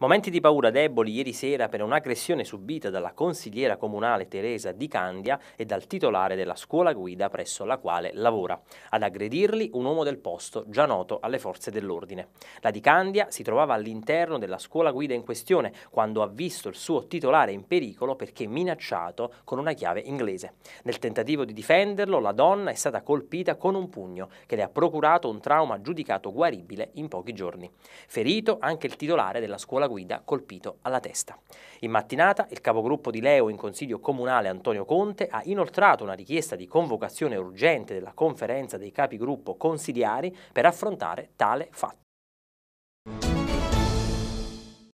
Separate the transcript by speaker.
Speaker 1: Momenti di paura deboli ieri sera per un'aggressione subita dalla consigliera comunale Teresa Di Candia e dal titolare della scuola guida presso la quale lavora. Ad aggredirli un uomo del posto, già noto alle forze dell'ordine. La Di Candia si trovava all'interno della scuola guida in questione quando ha visto il suo titolare in pericolo perché minacciato con una chiave inglese. Nel tentativo di difenderlo, la donna è stata colpita con un pugno che le ha procurato un trauma giudicato guaribile in pochi giorni. Ferito anche il titolare della scuola guida colpito alla testa. In mattinata il capogruppo di Leo in Consiglio Comunale Antonio Conte ha inoltrato una richiesta di convocazione urgente della conferenza dei capigruppo consigliari per affrontare tale fatto.